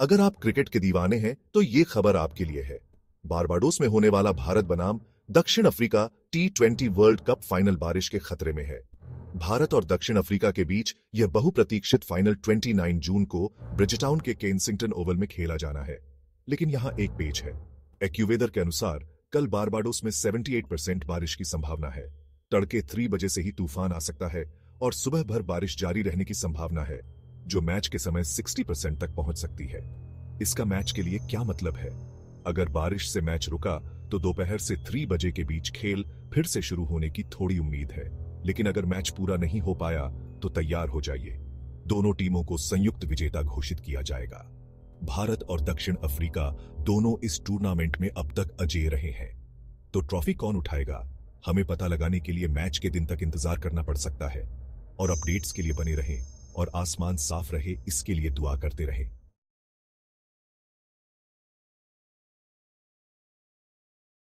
अगर आप क्रिकेट के दीवाने हैं तो ये खबर आपके लिए है बारबाडोस में होने वाला भारत बनाम दक्षिण Africa T twenty world cup final बारिश के खतरे में है भारत और दक्षिण अफ्रीका के बीच यह बहुप्रतीक्षित फाइनल 29 जून को ब्रिजटाउन के केन्सिंगटन ओवल में खेला जाना है लेकिन यहां एक पेज है एक्यूवेदर के अनुसार कल बारबाडोस में 78 परसेंट बारिश की संभावना है तड़के 3 बजे से ही तूफान आ सकता है और सुबह भर बारिश जारी रहने की संभावना है जो मैच के समय 60 परसेंट तक पहुंच सकती है इसका मैच के लिए क्या मतलब है अगर बारिश से मैच रुका तो दोपहर से थ्री बजे के बीच खेल फिर से शुरू होने की थोड़ी उम्मीद है लेकिन अगर मैच पूरा नहीं हो पाया तो तैयार हो जाइए दोनों टीमों को संयुक्त विजेता घोषित किया जाएगा भारत और दक्षिण अफ्रीका दोनों इस टूर्नामेंट में अब तक अजय रहे हैं तो ट्रॉफी कौन उठाएगा हमें पता लगाने के लिए मैच के दिन तक इंतजार करना पड़ सकता है और अपडेट्स के लिए बने रहें और आसमान साफ रहे इसके लिए दुआ करते रहे